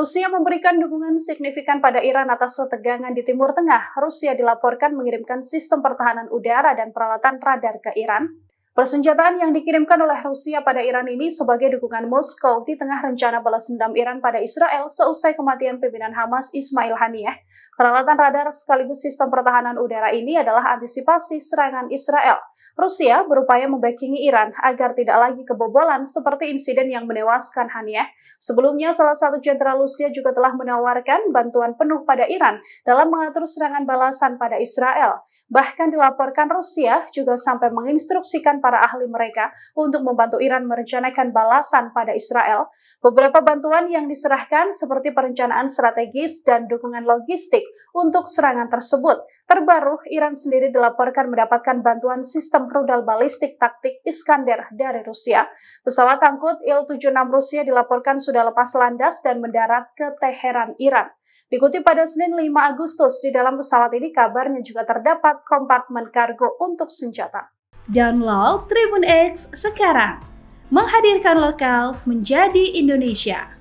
Rusia memberikan dukungan signifikan pada Iran atas ketegangan di Timur Tengah. Rusia dilaporkan mengirimkan sistem pertahanan udara dan peralatan radar ke Iran. Persenjataan yang dikirimkan oleh Rusia pada Iran ini sebagai dukungan Moskow di tengah rencana balas dendam Iran pada Israel seusai kematian pimpinan Hamas Ismail Haniyeh. Peralatan radar sekaligus sistem pertahanan udara ini adalah antisipasi serangan Israel. Rusia berupaya membackingi Iran agar tidak lagi kebobolan seperti insiden yang menewaskan Hania. Sebelumnya, salah satu jenderal Rusia juga telah menawarkan bantuan penuh pada Iran dalam mengatur serangan balasan pada Israel. Bahkan dilaporkan Rusia juga sampai menginstruksikan para ahli mereka untuk membantu Iran merencanakan balasan pada Israel. Beberapa bantuan yang diserahkan seperti perencanaan strategis dan dukungan logistik untuk serangan tersebut Terbaru, Iran sendiri dilaporkan mendapatkan bantuan sistem rudal balistik taktik Iskander dari Rusia. Pesawat angkut Il-76 Rusia dilaporkan sudah lepas landas dan mendarat ke Teheran, Iran. Dikutip pada Senin 5 Agustus, di dalam pesawat ini kabarnya juga terdapat kompartemen kargo untuk senjata. Download Tribun X sekarang. Menghadirkan lokal menjadi Indonesia.